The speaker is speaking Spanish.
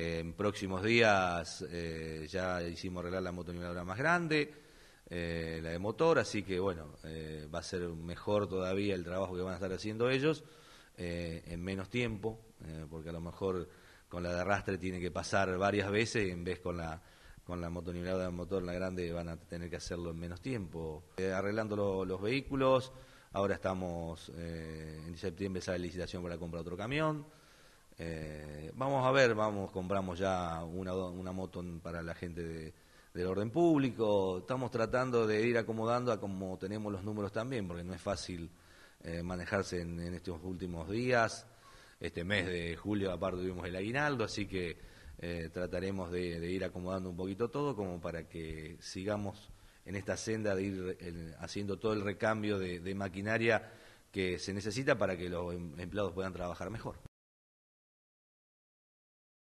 en próximos días eh, ya hicimos arreglar la moto motoniveladora más grande, eh, la de motor, así que bueno, eh, va a ser mejor todavía el trabajo que van a estar haciendo ellos en menos tiempo, porque a lo mejor con la de arrastre tiene que pasar varias veces y en vez con la con la de motor, la grande, van a tener que hacerlo en menos tiempo. arreglando los vehículos, ahora estamos, en septiembre sale licitación para la comprar otro camión. Eh, vamos a ver, vamos, compramos ya una, moto para la gente del orden público, estamos tratando de ir acomodando a como tenemos los números también, porque no es fácil eh, manejarse en, estos últimos días. Este mes de julio aparte tuvimos el aguinaldo, así que eh, trataremos de, ir acomodando un poquito todo como para que sigamos en esta senda de ir haciendo todo el recambio de maquinaria que se necesita para que los em, empleados puedan trabajar mejor.